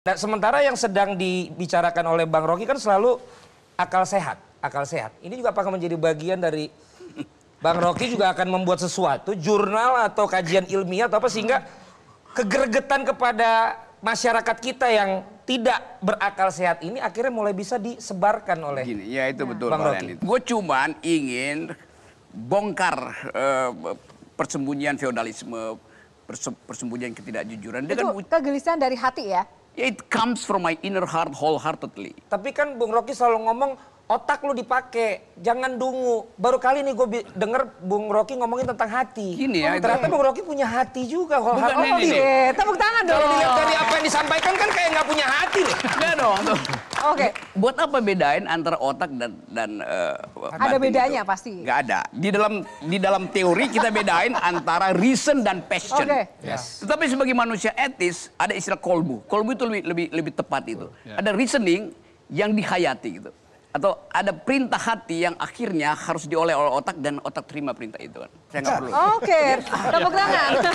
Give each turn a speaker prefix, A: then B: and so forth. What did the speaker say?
A: Nah, sementara yang sedang dibicarakan oleh Bang Rocky kan selalu akal sehat, akal sehat. Ini juga apakah menjadi bagian dari Bang Rocky juga akan membuat sesuatu jurnal atau kajian ilmiah atau apa sehingga kegergetan kepada masyarakat kita yang tidak berakal sehat ini akhirnya mulai bisa disebarkan oleh
B: Gini, ya itu ya. betul Bang Rocky. Gue cuman ingin bongkar uh, persembunyian feodalisme, persembunyian ketidakjujuran itu kegelisahan dari hati ya. Ya it comes from my inner heart wholeheartedly.
A: Tapi kan Bung Rocky selalu ngomong otak lu dipakai, jangan dungu. Baru kali ini gue denger Bung Rocky ngomongin tentang hati. Ini ya. Oh, ternyata Bung Rocky punya hati juga. Bukan, Oh, iya, Tepuk tangan dong. Kalau iya. dilihat dari apa yang disampaikan kan kayak nggak punya hati loh.
B: Enggak dong. Oke. Okay. Buat apa bedain antara otak dan dan uh, Ada gitu? bedanya itu? pasti. Gak ada. Di dalam di dalam teori kita bedain antara reason dan passion. Oke. Okay. Yes. Tetapi sebagai manusia etis ada istilah kolbu. Kolbu itu lebih lebih lebih tepat itu. Oh, yeah. Ada reasoning yang dihayati gitu. Atau ada perintah hati yang akhirnya harus dioleh oleh otak dan otak terima perintah itu kan. Saya nggak perlu. Oke,
A: okay. tepuk tangan.